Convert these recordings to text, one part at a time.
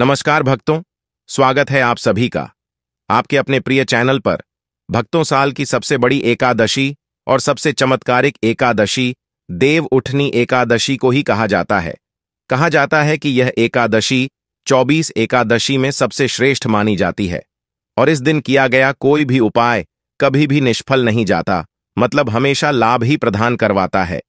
नमस्कार भक्तों स्वागत है आप सभी का आपके अपने प्रिय चैनल पर भक्तों साल की सबसे बड़ी एकादशी और सबसे चमत्कारिक एकादशी देव उठनी एकादशी को ही कहा जाता है कहा जाता है कि यह एकादशी 24 एकादशी में सबसे श्रेष्ठ मानी जाती है और इस दिन किया गया कोई भी उपाय कभी भी निष्फल नहीं जाता मतलब हमेशा लाभ ही प्रदान करवाता है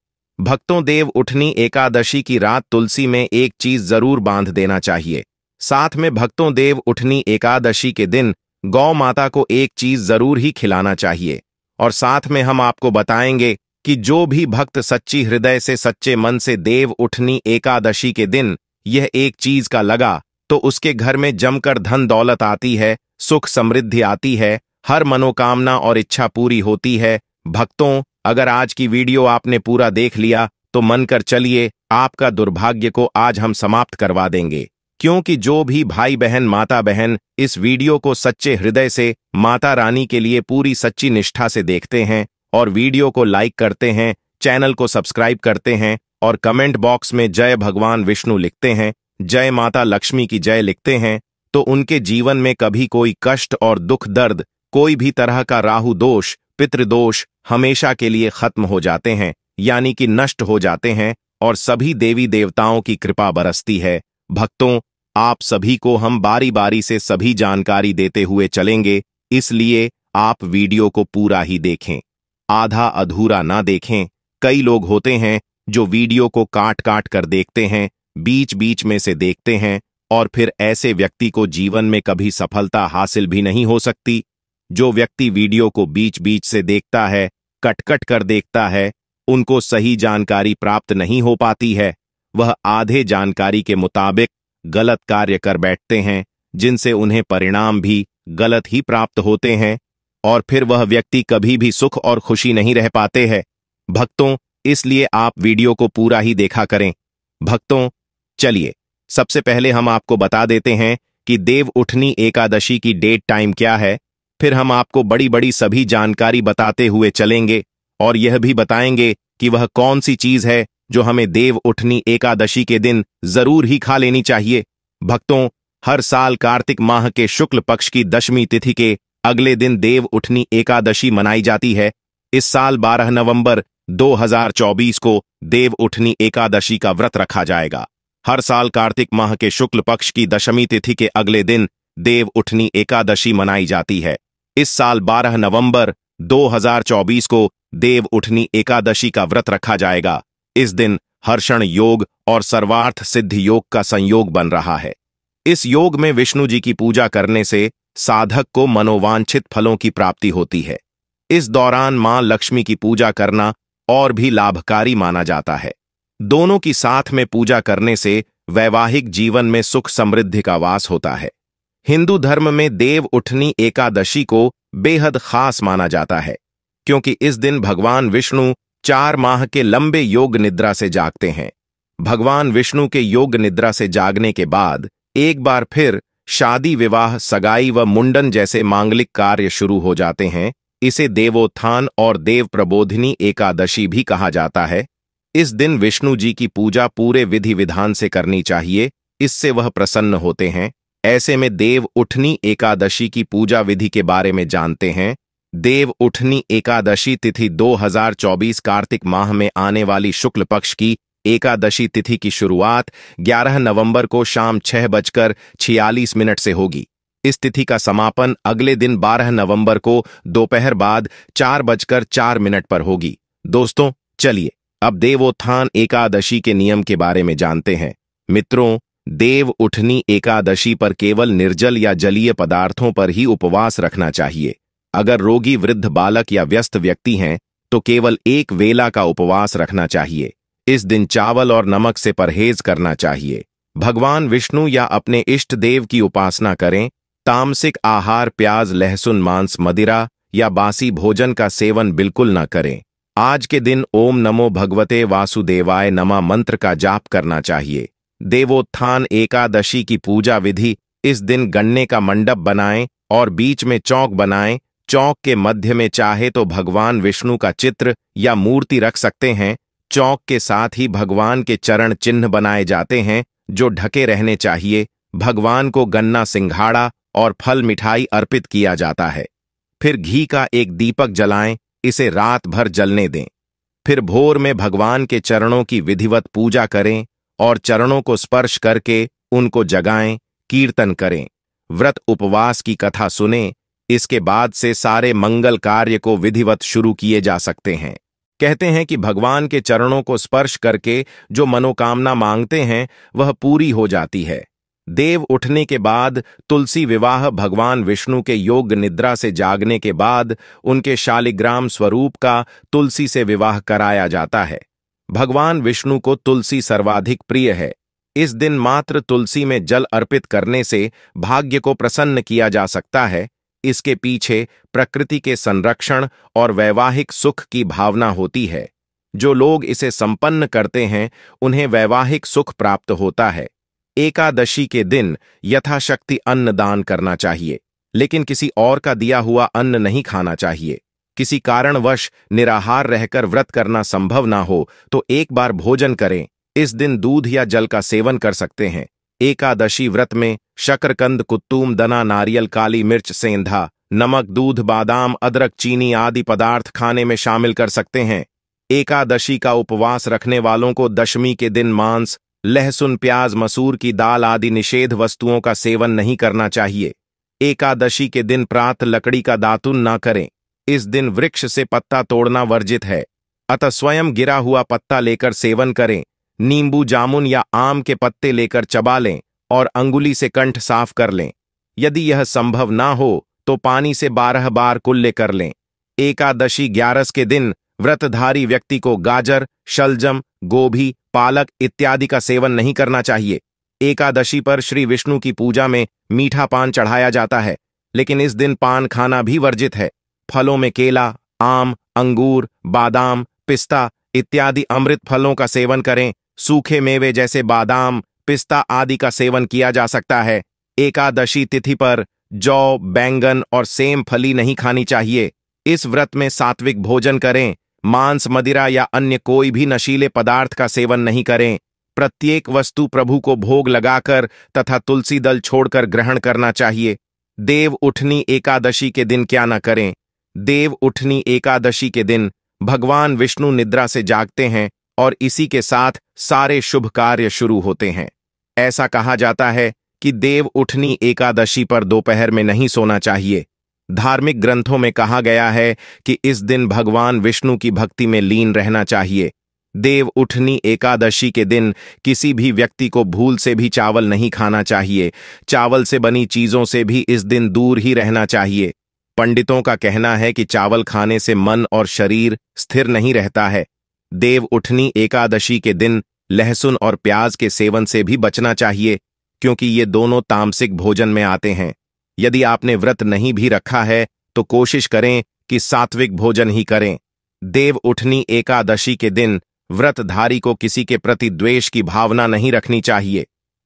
भक्तों देव उठनी एकादशी की रात तुलसी में एक चीज जरूर बांध देना चाहिए साथ में भक्तों देव उठनी एकादशी के दिन गौ माता को एक चीज जरूर ही खिलाना चाहिए और साथ में हम आपको बताएंगे कि जो भी भक्त सच्ची हृदय से सच्चे मन से देव उठनी एकादशी के दिन यह एक चीज का लगा तो उसके घर में जमकर धन दौलत आती है सुख समृद्धि आती है हर मनोकामना और इच्छा पूरी होती है भक्तों अगर आज की वीडियो आपने पूरा देख लिया तो मन कर चलिए आपका दुर्भाग्य को आज हम समाप्त करवा देंगे क्योंकि जो भी भाई बहन माता बहन इस वीडियो को सच्चे हृदय से माता रानी के लिए पूरी सच्ची निष्ठा से देखते हैं और वीडियो को लाइक करते हैं चैनल को सब्सक्राइब करते हैं और कमेंट बॉक्स में जय भगवान विष्णु लिखते हैं जय माता लक्ष्मी की जय लिखते हैं तो उनके जीवन में कभी कोई कष्ट और दुख दर्द कोई भी तरह का राहु दोष पितृदोष हमेशा के लिए खत्म हो जाते हैं यानी कि नष्ट हो जाते हैं और सभी देवी देवताओं की कृपा बरसती है भक्तों आप सभी को हम बारी बारी से सभी जानकारी देते हुए चलेंगे इसलिए आप वीडियो को पूरा ही देखें आधा अधूरा ना देखें कई लोग होते हैं जो वीडियो को काट काट कर देखते हैं बीच बीच में से देखते हैं और फिर ऐसे व्यक्ति को जीवन में कभी सफलता हासिल भी नहीं हो सकती जो व्यक्ति वीडियो को बीच बीच से देखता है कटकट कर देखता है उनको सही जानकारी प्राप्त नहीं हो पाती है वह आधे जानकारी के मुताबिक गलत कार्य कर बैठते हैं जिनसे उन्हें परिणाम भी गलत ही प्राप्त होते हैं और फिर वह व्यक्ति कभी भी सुख और खुशी नहीं रह पाते हैं भक्तों इसलिए आप वीडियो को पूरा ही देखा करें भक्तों चलिए सबसे पहले हम आपको बता देते हैं कि देव उठनी एकादशी की डेट टाइम क्या है फिर हम आपको बड़ी बड़ी सभी जानकारी बताते हुए चलेंगे और यह भी बताएंगे कि वह कौन सी चीज है जो हमें देव उठनी एकादशी के दिन जरूर ही खा लेनी चाहिए भक्तों हर साल कार्तिक माह के शुक्ल पक्ष की दशमी तिथि के अगले दिन देव उठनी एकादशी मनाई जाती है इस साल 12 नवंबर 2024 को देव उठनी एकादशी का व्रत रखा जाएगा हर साल कार्तिक माह के शुक्ल पक्ष की दशमी तिथि के अगले दिन देव उठनी एकादशी मनाई जाती है इस साल 12 नवंबर 2024 को देव उठनी एकादशी का व्रत रखा जाएगा इस दिन हर्षण योग और सर्वार्थ सिद्धि योग का संयोग बन रहा है इस योग में विष्णु जी की पूजा करने से साधक को मनोवांछित फलों की प्राप्ति होती है इस दौरान मां लक्ष्मी की पूजा करना और भी लाभकारी माना जाता है दोनों की साथ में पूजा करने से वैवाहिक जीवन में सुख समृद्धि का वास होता है हिंदू धर्म में देव उठनी एकादशी को बेहद खास माना जाता है क्योंकि इस दिन भगवान विष्णु चार माह के लंबे योग निद्रा से जागते हैं भगवान विष्णु के योग निद्रा से जागने के बाद एक बार फिर शादी विवाह सगाई व मुंडन जैसे मांगलिक कार्य शुरू हो जाते हैं इसे देवोत्थान और देव प्रबोधिनी एकादशी भी कहा जाता है इस दिन विष्णु जी की पूजा पूरे विधि विधान से करनी चाहिए इससे वह प्रसन्न होते हैं ऐसे में देव उठनी एकादशी की पूजा विधि के बारे में जानते हैं देव उठनी एकादशी तिथि 2024 कार्तिक माह में आने वाली शुक्ल पक्ष की एकादशी तिथि की शुरुआत 11 नवंबर को शाम छह बजकर छियालीस मिनट से होगी इस तिथि का समापन अगले दिन 12 नवंबर को दोपहर बाद चार बजकर चार मिनट पर होगी दोस्तों चलिए अब देवोत्थान एकादशी के नियम के बारे में जानते हैं मित्रों देव उठनी एकादशी पर केवल निर्जल या जलीय पदार्थों पर ही उपवास रखना चाहिए अगर रोगी वृद्ध बालक या व्यस्त व्यक्ति हैं तो केवल एक वेला का उपवास रखना चाहिए इस दिन चावल और नमक से परहेज करना चाहिए भगवान विष्णु या अपने इष्ट देव की उपासना करें तामसिक आहार प्याज लहसुन मांस मदिरा या बासी भोजन का सेवन बिल्कुल न करें आज के दिन ओम नमो भगवते वासुदेवाय नमा मंत्र का जाप करना चाहिए देवोत्थान एकादशी की पूजा विधि इस दिन गन्ने का मंडप बनाएं और बीच में चौक बनाएं चौक के मध्य में चाहे तो भगवान विष्णु का चित्र या मूर्ति रख सकते हैं चौक के साथ ही भगवान के चरण चिन्ह बनाए जाते हैं जो ढके रहने चाहिए भगवान को गन्ना सिंघाड़ा और फल मिठाई अर्पित किया जाता है फिर घी का एक दीपक जलाएं इसे रात भर जलने दें फिर भोर में भगवान के चरणों की विधिवत पूजा करें और चरणों को स्पर्श करके उनको जगाएं कीर्तन करें व्रत उपवास की कथा सुने इसके बाद से सारे मंगल कार्य को विधिवत शुरू किए जा सकते हैं कहते हैं कि भगवान के चरणों को स्पर्श करके जो मनोकामना मांगते हैं वह पूरी हो जाती है देव उठने के बाद तुलसी विवाह भगवान विष्णु के योग निद्रा से जागने के बाद उनके शालिग्राम स्वरूप का तुलसी से विवाह कराया जाता है भगवान विष्णु को तुलसी सर्वाधिक प्रिय है इस दिन मात्र तुलसी में जल अर्पित करने से भाग्य को प्रसन्न किया जा सकता है इसके पीछे प्रकृति के संरक्षण और वैवाहिक सुख की भावना होती है जो लोग इसे संपन्न करते हैं उन्हें वैवाहिक सुख प्राप्त होता है एकादशी के दिन यथाशक्ति अन्न दान करना चाहिए लेकिन किसी और का दिया हुआ अन्न नहीं खाना चाहिए किसी कारणवश निराहार रहकर व्रत करना संभव ना हो तो एक बार भोजन करें इस दिन दूध या जल का सेवन कर सकते हैं एकादशी व्रत में शकरकंद कुत्तूम दना नारियल काली मिर्च सेंधा नमक दूध बादाम अदरक चीनी आदि पदार्थ खाने में शामिल कर सकते हैं एकादशी का उपवास रखने वालों को दशमी के दिन मांस लहसुन प्याज मसूर की दाल आदि निषेध वस्तुओं का सेवन नहीं करना चाहिए एकादशी के दिन प्रात लकड़ी का दातुन ना करें इस दिन वृक्ष से पत्ता तोड़ना वर्जित है अतः स्वयं गिरा हुआ पत्ता लेकर सेवन करें नींबू जामुन या आम के पत्ते लेकर चबा लें और अंगुली से कंठ साफ कर लें यदि यह संभव ना हो तो पानी से बारह बार कुल्ले कर लें एकादशी ग्यारस के दिन व्रतधारी व्यक्ति को गाजर शलजम गोभी पालक इत्यादि का सेवन नहीं करना चाहिए एकादशी पर श्री विष्णु की पूजा में मीठा पान चढ़ाया जाता है लेकिन इस दिन पान खाना भी वर्जित है फलों में केला आम अंगूर बादाम पिस्ता इत्यादि अमृत फलों का सेवन करें सूखे मेवे जैसे बादाम पिस्ता आदि का सेवन किया जा सकता है एकादशी तिथि पर जौ बैंगन और सेम फली नहीं खानी चाहिए इस व्रत में सात्विक भोजन करें मांस मदिरा या अन्य कोई भी नशीले पदार्थ का सेवन नहीं करें प्रत्येक वस्तु प्रभु को भोग लगाकर तथा तुलसी दल छोड़कर ग्रहण करना चाहिए देव उठनी एकादशी के दिन क्या न करें देव उठनी एकादशी के दिन भगवान विष्णु निद्रा से जागते हैं और इसी के साथ सारे शुभ कार्य शुरू होते हैं ऐसा कहा जाता है कि देव उठनी एकादशी पर दोपहर में नहीं सोना चाहिए धार्मिक ग्रंथों में कहा गया है कि इस दिन भगवान विष्णु की भक्ति में लीन रहना चाहिए देव उठनी एकादशी के दिन किसी भी व्यक्ति को भूल से भी चावल नहीं खाना चाहिए चावल से बनी चीजों से भी इस दिन दूर ही रहना चाहिए पंडितों का कहना है कि चावल खाने से मन और शरीर स्थिर नहीं रहता है देव उठनी एकादशी के दिन लहसुन और प्याज के सेवन से भी बचना चाहिए क्योंकि ये दोनों तामसिक भोजन में आते हैं यदि आपने व्रत नहीं भी रखा है तो कोशिश करें कि सात्विक भोजन ही करें देव उठनी एकादशी के दिन व्रतधारी को किसी के प्रति द्वेष की भावना नहीं रखनी चाहिए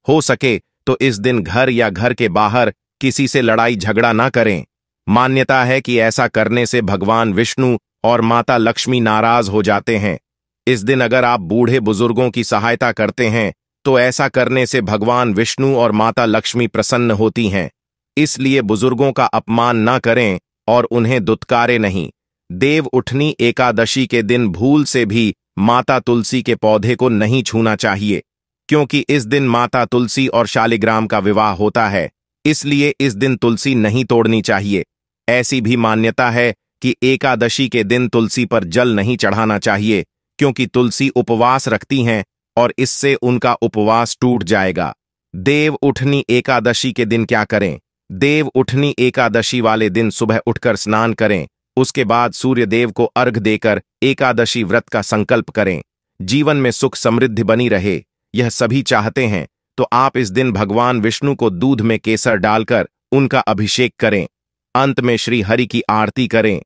हो सके तो इस दिन घर या घर के बाहर किसी से लड़ाई झगड़ा ना करें मान्यता है कि ऐसा करने से भगवान विष्णु और माता लक्ष्मी नाराज हो जाते हैं इस दिन अगर आप बूढ़े बुजुर्गों की सहायता करते हैं तो ऐसा करने से भगवान विष्णु और माता लक्ष्मी प्रसन्न होती हैं इसलिए बुजुर्गों का अपमान न करें और उन्हें दुत्कारे नहीं देव उठनी एकादशी के दिन भूल से भी माता तुलसी के पौधे को नहीं छूना चाहिए क्योंकि इस दिन माता तुलसी और शालिग्राम का विवाह होता है इसलिए इस दिन तुलसी नहीं तोड़नी चाहिए ऐसी भी मान्यता है कि एकादशी के दिन तुलसी पर जल नहीं चढ़ाना चाहिए क्योंकि तुलसी उपवास रखती हैं और इससे उनका उपवास टूट जाएगा देव उठनी एकादशी के दिन क्या करें देव उठनी एकादशी वाले दिन सुबह उठकर स्नान करें उसके बाद सूर्य देव को अर्घ देकर एकादशी व्रत का संकल्प करें जीवन में सुख समृद्धि बनी रहे यह सभी चाहते हैं तो आप इस दिन भगवान विष्णु को दूध में केसर डालकर उनका अभिषेक करें अंत में श्री हरि की आरती करें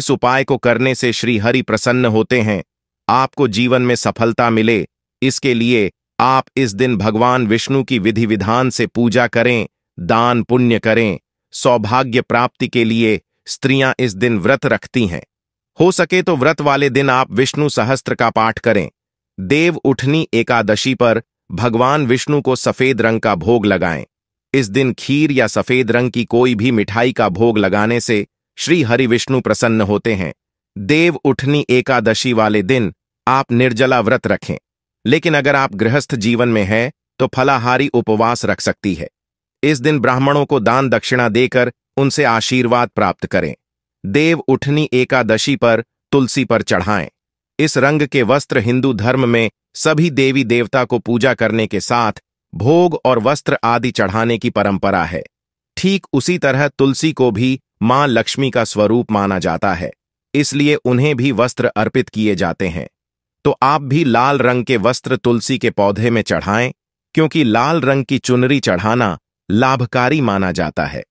इस उपाय को करने से श्री हरि प्रसन्न होते हैं आपको जीवन में सफलता मिले इसके लिए आप इस दिन भगवान विष्णु की विधि विधान से पूजा करें दान पुण्य करें सौभाग्य प्राप्ति के लिए स्त्रियां इस दिन व्रत रखती हैं हो सके तो व्रत वाले दिन आप विष्णु सहस्त्र का पाठ करें देव उठनी एकादशी पर भगवान विष्णु को सफेद रंग का भोग लगाएं इस दिन खीर या सफेद रंग की कोई भी मिठाई का भोग लगाने से श्री हरि विष्णु प्रसन्न होते हैं देव उठनी एकादशी वाले दिन आप निर्जला व्रत रखें लेकिन अगर आप गृहस्थ जीवन में हैं तो फलाहारी उपवास रख सकती है इस दिन ब्राह्मणों को दान दक्षिणा देकर उनसे आशीर्वाद प्राप्त करें देव उठनी एकादशी पर तुलसी पर चढ़ाएं इस रंग के वस्त्र हिंदू धर्म में सभी देवी देवता को पूजा करने के साथ भोग और वस्त्र आदि चढ़ाने की परंपरा है ठीक उसी तरह तुलसी को भी मां लक्ष्मी का स्वरूप माना जाता है इसलिए उन्हें भी वस्त्र अर्पित किए जाते हैं तो आप भी लाल रंग के वस्त्र तुलसी के पौधे में चढ़ाएं क्योंकि लाल रंग की चुनरी चढ़ाना लाभकारी माना जाता है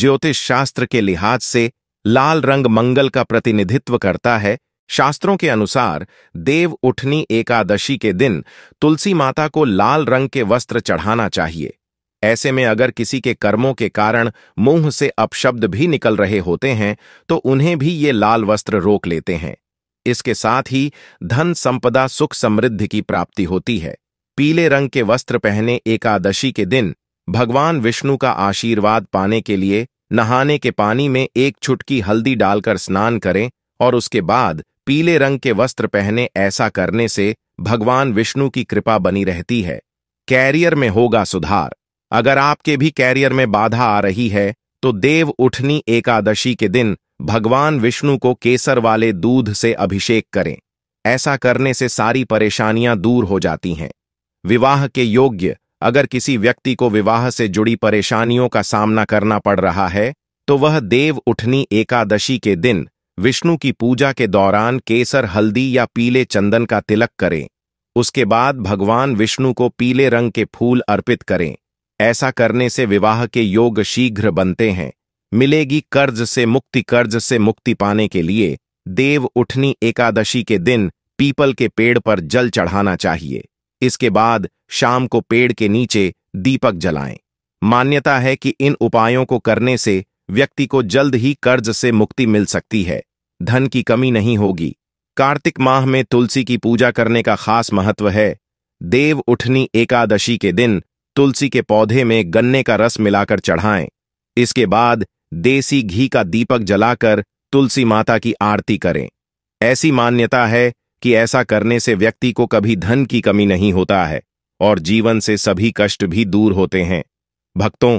ज्योतिष शास्त्र के लिहाज से लाल रंग मंगल का प्रतिनिधित्व करता है शास्त्रों के अनुसार देव उठनी एकादशी के दिन तुलसी माता को लाल रंग के वस्त्र चढ़ाना चाहिए ऐसे में अगर किसी के कर्मों के कारण मुंह से अपशब्द भी निकल रहे होते हैं तो उन्हें भी ये लाल वस्त्र रोक लेते हैं इसके साथ ही धन संपदा सुख समृद्धि की प्राप्ति होती है पीले रंग के वस्त्र पहने एकादशी के दिन भगवान विष्णु का आशीर्वाद पाने के लिए नहाने के पानी में एक छुटकी हल्दी डालकर स्नान करें और उसके बाद पीले रंग के वस्त्र पहने ऐसा करने से भगवान विष्णु की कृपा बनी रहती है कैरियर में होगा सुधार अगर आपके भी कैरियर में बाधा आ रही है तो देव उठनी एकादशी के दिन भगवान विष्णु को केसर वाले दूध से अभिषेक करें ऐसा करने से सारी परेशानियां दूर हो जाती हैं विवाह के योग्य अगर किसी व्यक्ति को विवाह से जुड़ी परेशानियों का सामना करना पड़ रहा है तो वह देव उठनी एकादशी के दिन विष्णु की पूजा के दौरान केसर हल्दी या पीले चंदन का तिलक करें उसके बाद भगवान विष्णु को पीले रंग के फूल अर्पित करें ऐसा करने से विवाह के योग शीघ्र बनते हैं मिलेगी कर्ज से मुक्ति कर्ज से मुक्ति पाने के लिए देव उठनी एकादशी के दिन पीपल के पेड़ पर जल चढ़ाना चाहिए इसके बाद शाम को पेड़ के नीचे दीपक जलाएं मान्यता है कि इन उपायों को करने से व्यक्ति को जल्द ही कर्ज से मुक्ति मिल सकती है धन की कमी नहीं होगी कार्तिक माह में तुलसी की पूजा करने का खास महत्व है देव उठनी एकादशी के दिन तुलसी के पौधे में गन्ने का रस मिलाकर चढ़ाएं इसके बाद देसी घी का दीपक जलाकर तुलसी माता की आरती करें ऐसी मान्यता है कि ऐसा करने से व्यक्ति को कभी धन की कमी नहीं होता है और जीवन से सभी कष्ट भी दूर होते हैं भक्तों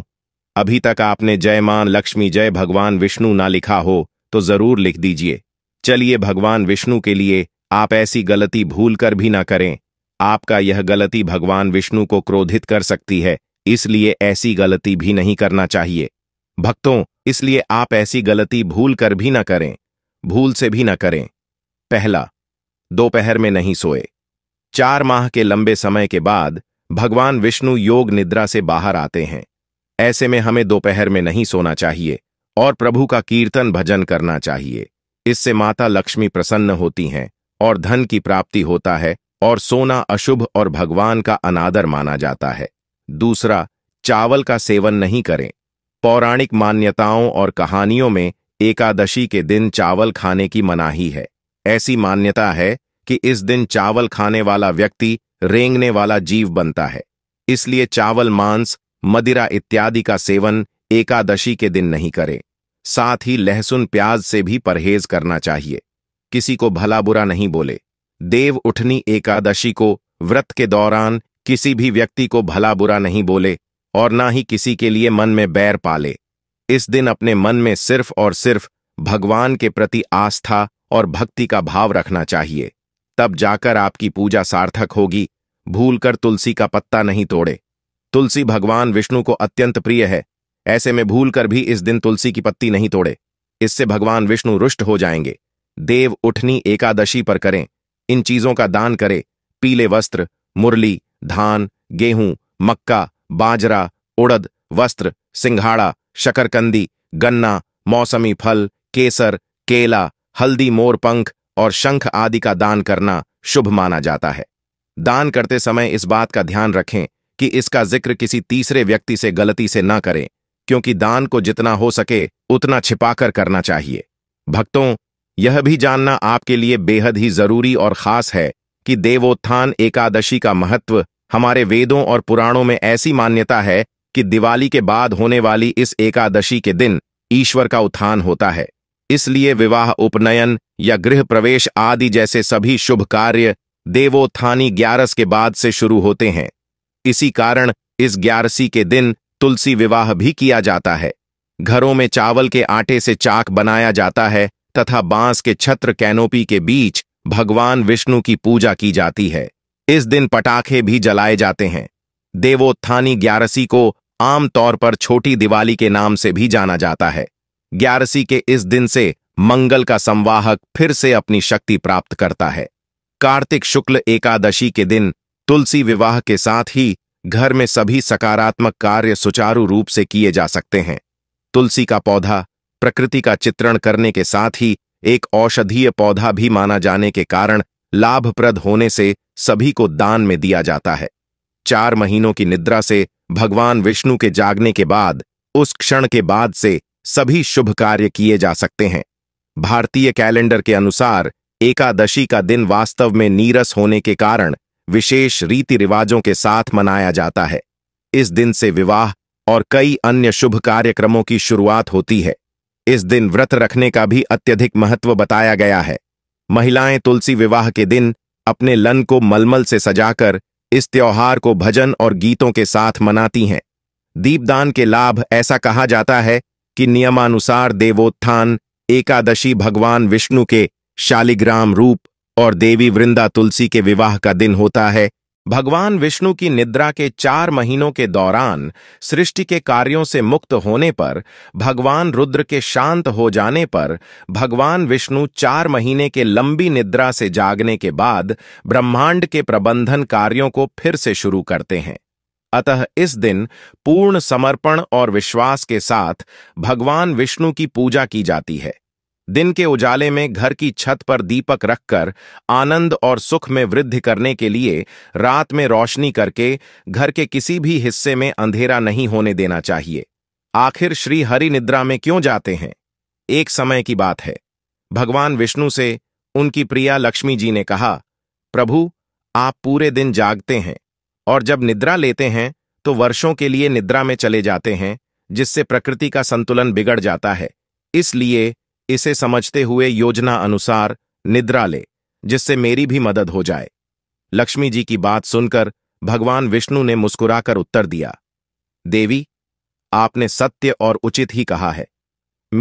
अभी तक आपने जय मान लक्ष्मी जय भगवान विष्णु ना लिखा हो तो जरूर लिख दीजिए चलिए भगवान विष्णु के लिए आप ऐसी गलती भूल कर भी ना करें आपका यह गलती भगवान विष्णु को क्रोधित कर सकती है इसलिए ऐसी गलती भी नहीं करना चाहिए भक्तों इसलिए आप ऐसी गलती भूल कर भी ना करें भूल से भी ना करें पहला दोपहर में नहीं सोए चार माह के लंबे समय के बाद भगवान विष्णु योग निद्रा से बाहर आते हैं ऐसे में हमें दोपहर में नहीं सोना चाहिए और प्रभु का कीर्तन भजन करना चाहिए इससे माता लक्ष्मी प्रसन्न होती हैं और धन की प्राप्ति होता है और सोना अशुभ और भगवान का अनादर माना जाता है दूसरा चावल का सेवन नहीं करें पौराणिक मान्यताओं और कहानियों में एकादशी के दिन चावल खाने की मनाही है ऐसी मान्यता है कि इस दिन चावल खाने वाला व्यक्ति रेंगने वाला जीव बनता है इसलिए चावल मांस मदिरा इत्यादि का सेवन एकादशी के दिन नहीं करें साथ ही लहसुन प्याज से भी परहेज करना चाहिए किसी को भला बुरा नहीं बोले देव उठनी एकादशी को व्रत के दौरान किसी भी व्यक्ति को भला बुरा नहीं बोले और ना ही किसी के लिए मन में बैर पाले इस दिन अपने मन में सिर्फ और सिर्फ भगवान के प्रति आस्था और भक्ति का भाव रखना चाहिए तब जाकर आपकी पूजा सार्थक होगी भूलकर तुलसी का पत्ता नहीं तोड़े तुलसी भगवान विष्णु को अत्यंत प्रिय है ऐसे में भूलकर भी इस दिन तुलसी की पत्ती नहीं तोड़े इससे भगवान विष्णु रुष्ट हो जाएंगे देव उठनी एकादशी पर करें इन चीजों का दान करे पीले वस्त्र मुरली धान गेहूं मक्का बाजरा उड़द वस्त्र सिंघाड़ा शकरकंदी गन्ना मौसमी फल केसर केला हल्दी मोरपंख और शंख आदि का दान करना शुभ माना जाता है दान करते समय इस बात का ध्यान रखें कि इसका जिक्र किसी तीसरे व्यक्ति से गलती से ना करें क्योंकि दान को जितना हो सके उतना छिपाकर करना चाहिए भक्तों यह भी जानना आपके लिए बेहद ही जरूरी और खास है कि देवोत्थान एकादशी का महत्व हमारे वेदों और पुराणों में ऐसी मान्यता है कि दिवाली के बाद होने वाली इस एकादशी के दिन ईश्वर का उत्थान होता है इसलिए विवाह उपनयन या गृह प्रवेश आदि जैसे सभी शुभ कार्य देवोत्थानी ग्यारस के बाद से शुरू होते हैं इसी कारण इस ग्यारसी के दिन तुलसी विवाह भी किया जाता है घरों में चावल के आटे से चाक बनाया जाता है तथा बांस के छत्र कैनोपी के बीच भगवान विष्णु की पूजा की जाती है इस दिन पटाखे भी जलाए जाते हैं देवोत्थानी ग्यारसी को आमतौर पर छोटी दिवाली के नाम से भी जाना जाता है ग्यारसी के इस दिन से मंगल का संवाहक फिर से अपनी शक्ति प्राप्त करता है कार्तिक शुक्ल एकादशी के दिन तुलसी विवाह के साथ ही घर में सभी सकारात्मक कार्य सुचारू रूप से किए जा सकते हैं तुलसी का पौधा प्रकृति का चित्रण करने के साथ ही एक औषधीय पौधा भी माना जाने के कारण लाभप्रद होने से सभी को दान में दिया जाता है चार महीनों की निद्रा से भगवान विष्णु के जागने के बाद उस क्षण के बाद से सभी शुभ कार्य किए जा सकते हैं भारतीय कैलेंडर के अनुसार एकादशी का दिन वास्तव में नीरस होने के कारण विशेष रीति रिवाजों के साथ मनाया जाता है इस दिन से विवाह और कई अन्य शुभ कार्यक्रमों की शुरुआत होती है इस दिन व्रत रखने का भी अत्यधिक महत्व बताया गया है महिलाएं तुलसी विवाह के दिन अपने लन को मलमल से सजाकर इस त्योहार को भजन और गीतों के साथ मनाती हैं दीपदान के लाभ ऐसा कहा जाता है कि नियमानुसार देवोत्थान एकादशी भगवान विष्णु के शालिग्राम रूप और देवी वृंदा तुलसी के विवाह का दिन होता है भगवान विष्णु की निद्रा के चार महीनों के दौरान सृष्टि के कार्यों से मुक्त होने पर भगवान रुद्र के शांत हो जाने पर भगवान विष्णु चार महीने के लंबी निद्रा से जागने के बाद ब्रह्मांड के प्रबंधन कार्यों को फिर से शुरू करते हैं अतः इस दिन पूर्ण समर्पण और विश्वास के साथ भगवान विष्णु की पूजा की जाती है दिन के उजाले में घर की छत पर दीपक रखकर आनंद और सुख में वृद्धि करने के लिए रात में रोशनी करके घर के किसी भी हिस्से में अंधेरा नहीं होने देना चाहिए आखिर श्री हरि निद्रा में क्यों जाते हैं एक समय की बात है भगवान विष्णु से उनकी प्रिया लक्ष्मी जी ने कहा प्रभु आप पूरे दिन जागते हैं और जब निद्रा लेते हैं तो वर्षों के लिए निद्रा में चले जाते हैं जिससे प्रकृति का संतुलन बिगड़ जाता है इसलिए इसे समझते हुए योजना अनुसार निद्रा ले जिससे मेरी भी मदद हो जाए लक्ष्मी जी की बात सुनकर भगवान विष्णु ने मुस्कुराकर उत्तर दिया देवी आपने सत्य और उचित ही कहा है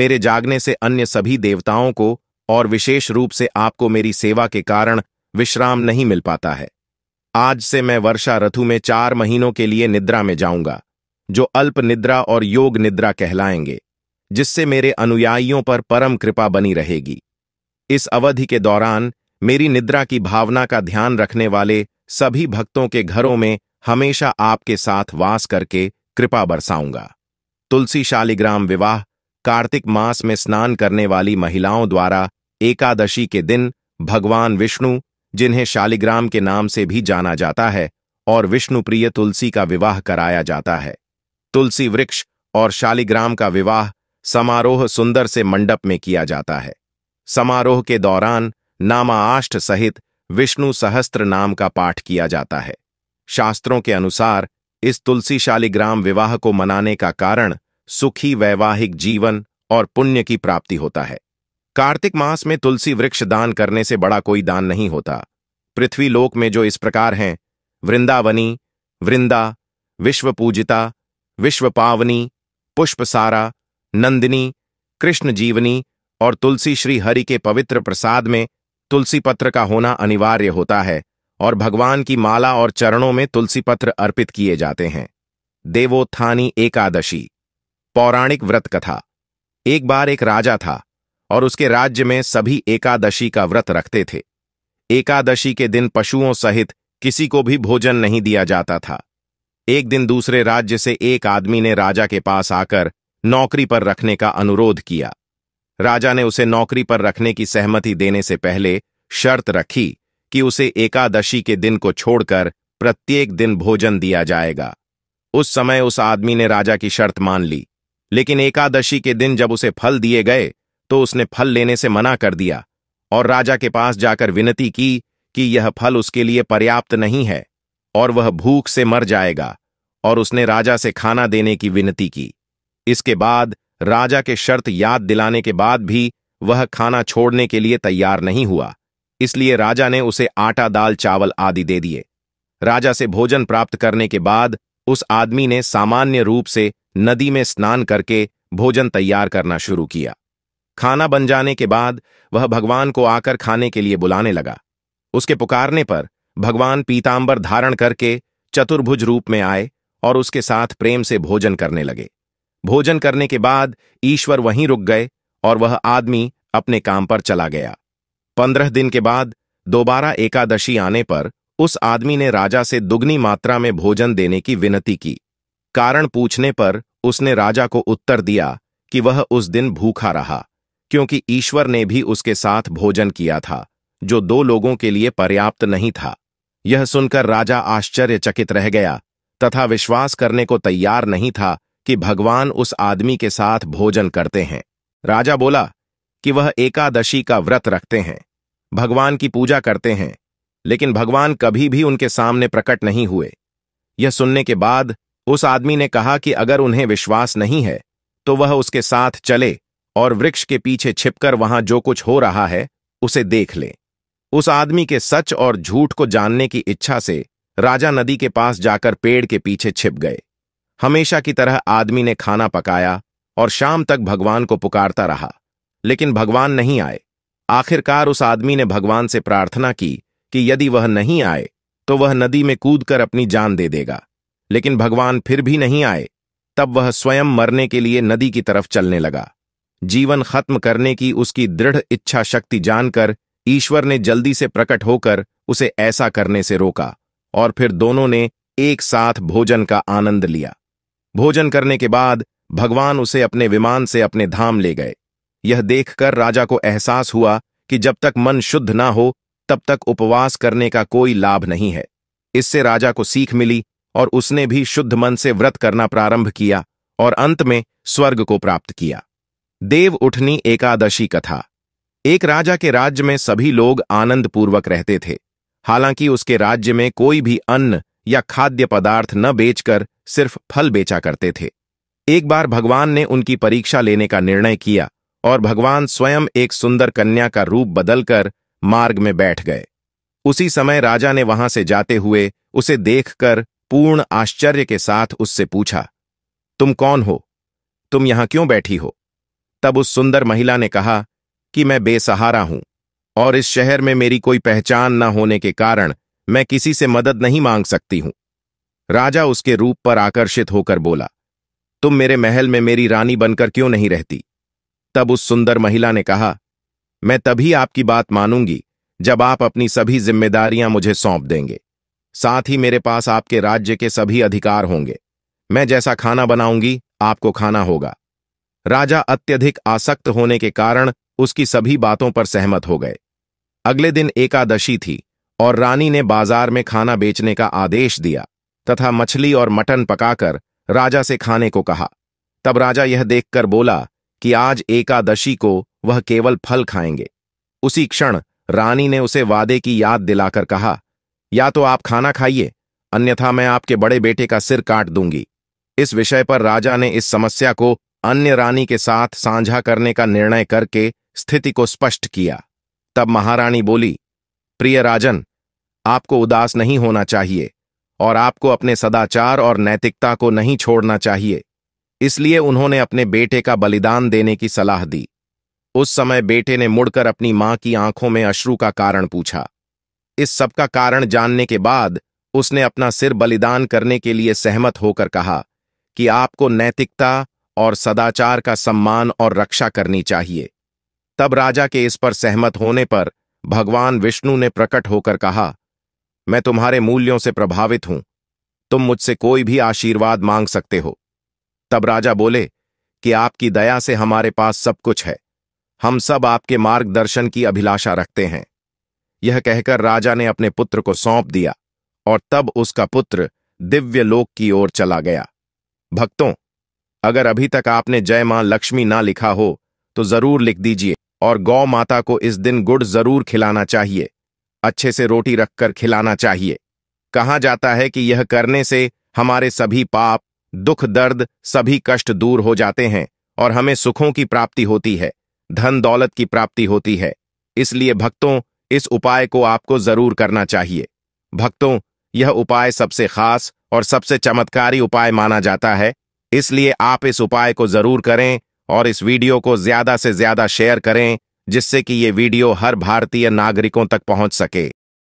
मेरे जागने से अन्य सभी देवताओं को और विशेष रूप से आपको मेरी सेवा के कारण विश्राम नहीं मिल पाता है आज से मैं वर्षा रथु में चार महीनों के लिए निद्रा में जाऊंगा जो अल्प निद्रा और योग निद्रा कहलाएंगे जिससे मेरे अनुयायियों पर परम कृपा बनी रहेगी इस अवधि के दौरान मेरी निद्रा की भावना का ध्यान रखने वाले सभी भक्तों के घरों में हमेशा आपके साथ वास करके कृपा बरसाऊंगा तुलसी शालिग्राम विवाह कार्तिक मास में स्नान करने वाली महिलाओं द्वारा एकादशी के दिन भगवान विष्णु जिन्हें शालिग्राम के नाम से भी जाना जाता है और विष्णु प्रिय तुलसी का विवाह कराया जाता है तुलसी वृक्ष और शालिग्राम का विवाह समारोह सुंदर से मंडप में किया जाता है समारोह के दौरान नामाष्ट सहित विष्णु सहस्त्र नाम का पाठ किया जाता है शास्त्रों के अनुसार इस तुलसी शालिग्राम विवाह को मनाने का कारण सुखी वैवाहिक जीवन और पुण्य की प्राप्ति होता है कार्तिक मास में तुलसी वृक्ष दान करने से बड़ा कोई दान नहीं होता पृथ्वी लोक में जो इस प्रकार हैं वृंदावनी वृंदा विश्वपूजिता पुष्प पुष्पसारा नंदिनी कृष्ण जीवनी और तुलसी श्री हरि के पवित्र प्रसाद में तुलसी पत्र का होना अनिवार्य होता है और भगवान की माला और चरणों में तुलसी पत्र अर्पित किए जाते हैं देवोत्थानी एकादशी पौराणिक व्रत कथा एक बार एक राजा था और उसके राज्य में सभी एकादशी का व्रत रखते थे एकादशी के दिन पशुओं सहित किसी को भी भोजन नहीं दिया जाता था एक दिन दूसरे राज्य से एक आदमी ने राजा के पास आकर नौकरी पर रखने का अनुरोध किया राजा ने उसे नौकरी पर रखने की सहमति देने से पहले शर्त रखी कि उसे एकादशी के दिन को छोड़कर प्रत्येक दिन भोजन दिया जाएगा उस समय उस आदमी ने राजा की शर्त मान ली लेकिन एकादशी के दिन जब उसे फल दिए गए तो उसने फल लेने से मना कर दिया और राजा के पास जाकर विनती की कि यह फल उसके लिए पर्याप्त नहीं है और वह भूख से मर जाएगा और उसने राजा से खाना देने की विनती की इसके बाद राजा के शर्त याद दिलाने के बाद भी वह खाना छोड़ने के लिए तैयार नहीं हुआ इसलिए राजा ने उसे आटा दाल चावल आदि दे दिए राजा से भोजन प्राप्त करने के बाद उस आदमी ने सामान्य रूप से नदी में स्नान करके भोजन तैयार करना शुरू किया खाना बन जाने के बाद वह भगवान को आकर खाने के लिए बुलाने लगा उसके पुकारने पर भगवान पीताम्बर धारण करके चतुर्भुज रूप में आए और उसके साथ प्रेम से भोजन करने लगे भोजन करने के बाद ईश्वर वहीं रुक गए और वह आदमी अपने काम पर चला गया पंद्रह दिन के बाद दोबारा एकादशी आने पर उस आदमी ने राजा से दुगनी मात्रा में भोजन देने की विनती की कारण पूछने पर उसने राजा को उत्तर दिया कि वह उस दिन भूखा रहा क्योंकि ईश्वर ने भी उसके साथ भोजन किया था जो दो लोगों के लिए पर्याप्त नहीं था यह सुनकर राजा आश्चर्यचकित रह गया तथा विश्वास करने को तैयार नहीं था कि भगवान उस आदमी के साथ भोजन करते हैं राजा बोला कि वह एकादशी का व्रत रखते हैं भगवान की पूजा करते हैं लेकिन भगवान कभी भी उनके सामने प्रकट नहीं हुए यह सुनने के बाद उस आदमी ने कहा कि अगर उन्हें विश्वास नहीं है तो वह उसके साथ चले और वृक्ष के पीछे छिपकर वहां जो कुछ हो रहा है उसे देख ले उस आदमी के सच और झूठ को जानने की इच्छा से राजा नदी के पास जाकर पेड़ के पीछे छिप गए हमेशा की तरह आदमी ने खाना पकाया और शाम तक भगवान को पुकारता रहा लेकिन भगवान नहीं आए आखिरकार उस आदमी ने भगवान से प्रार्थना की कि यदि वह नहीं आए तो वह नदी में कूदकर अपनी जान दे देगा लेकिन भगवान फिर भी नहीं आए तब वह स्वयं मरने के लिए नदी की तरफ चलने लगा जीवन खत्म करने की उसकी दृढ़ इच्छा शक्ति जानकर ईश्वर ने जल्दी से प्रकट होकर उसे ऐसा करने से रोका और फिर दोनों ने एक साथ भोजन का आनंद लिया भोजन करने के बाद भगवान उसे अपने विमान से अपने धाम ले गए यह देखकर राजा को एहसास हुआ कि जब तक मन शुद्ध ना हो तब तक उपवास करने का कोई लाभ नहीं है इससे राजा को सीख मिली और उसने भी शुद्ध मन से व्रत करना प्रारंभ किया और अंत में स्वर्ग को प्राप्त किया देव उठनी एकादशी कथा एक राजा के राज्य में सभी लोग आनंद पूर्वक रहते थे हालांकि उसके राज्य में कोई भी अन्न या खाद्य पदार्थ न बेचकर सिर्फ फल बेचा करते थे एक बार भगवान ने उनकी परीक्षा लेने का निर्णय किया और भगवान स्वयं एक सुंदर कन्या का रूप बदलकर मार्ग में बैठ गए उसी समय राजा ने वहां से जाते हुए उसे देखकर पूर्ण आश्चर्य के साथ उससे पूछा तुम कौन हो तुम यहां क्यों बैठी हो तब उस सुंदर महिला ने कहा कि मैं बेसहारा हूं और इस शहर में मेरी कोई पहचान न होने के कारण मैं किसी से मदद नहीं मांग सकती हूं राजा उसके रूप पर आकर्षित होकर बोला तुम मेरे महल में मेरी रानी बनकर क्यों नहीं रहती तब उस सुंदर महिला ने कहा मैं तभी आपकी बात मानूंगी जब आप अपनी सभी जिम्मेदारियां मुझे सौंप देंगे साथ ही मेरे पास आपके राज्य के सभी अधिकार होंगे मैं जैसा खाना बनाऊंगी आपको खाना होगा राजा अत्यधिक आसक्त होने के कारण उसकी सभी बातों पर सहमत हो गए अगले दिन एकादशी थी और रानी ने बाजार में खाना बेचने का आदेश दिया तथा मछली और मटन पकाकर राजा से खाने को कहा तब राजा यह देखकर बोला कि आज एकादशी को वह केवल फल खाएंगे उसी क्षण रानी ने उसे वादे की याद दिलाकर कहा या तो आप खाना खाइए अन्यथा मैं आपके बड़े बेटे का सिर काट दूंगी इस विषय पर राजा ने इस समस्या को अन्य रानी के साथ साझा करने का निर्णय करके स्थिति को स्पष्ट किया तब महारानी बोली प्रिय राजन आपको उदास नहीं होना चाहिए और आपको अपने सदाचार और नैतिकता को नहीं छोड़ना चाहिए इसलिए उन्होंने अपने बेटे का बलिदान देने की सलाह दी उस समय बेटे ने मुड़कर अपनी मां की आंखों में अश्रु का कारण पूछा इस सब का कारण जानने के बाद उसने अपना सिर बलिदान करने के लिए सहमत होकर कहा कि आपको नैतिकता और सदाचार का सम्मान और रक्षा करनी चाहिए तब राजा के इस पर सहमत होने पर भगवान विष्णु ने प्रकट होकर कहा मैं तुम्हारे मूल्यों से प्रभावित हूं तुम मुझसे कोई भी आशीर्वाद मांग सकते हो तब राजा बोले कि आपकी दया से हमारे पास सब कुछ है हम सब आपके मार्गदर्शन की अभिलाषा रखते हैं यह कहकर राजा ने अपने पुत्र को सौंप दिया और तब उसका पुत्र दिव्य लोक की ओर चला गया भक्तों अगर अभी तक आपने जय मां लक्ष्मी ना लिखा हो तो जरूर लिख दीजिए और गौ माता को इस दिन गुड़ जरूर खिलाना चाहिए अच्छे से रोटी रखकर खिलाना चाहिए कहा जाता है कि यह करने से हमारे सभी पाप दुख दर्द सभी कष्ट दूर हो जाते हैं और हमें सुखों की प्राप्ति होती है धन दौलत की प्राप्ति होती है इसलिए भक्तों इस उपाय को आपको जरूर करना चाहिए भक्तों यह उपाय सबसे खास और सबसे चमत्कारी उपाय माना जाता है इसलिए आप इस उपाय को जरूर करें और इस वीडियो को ज्यादा से ज्यादा शेयर करें जिससे कि ये वीडियो हर भारतीय नागरिकों तक पहुंच सके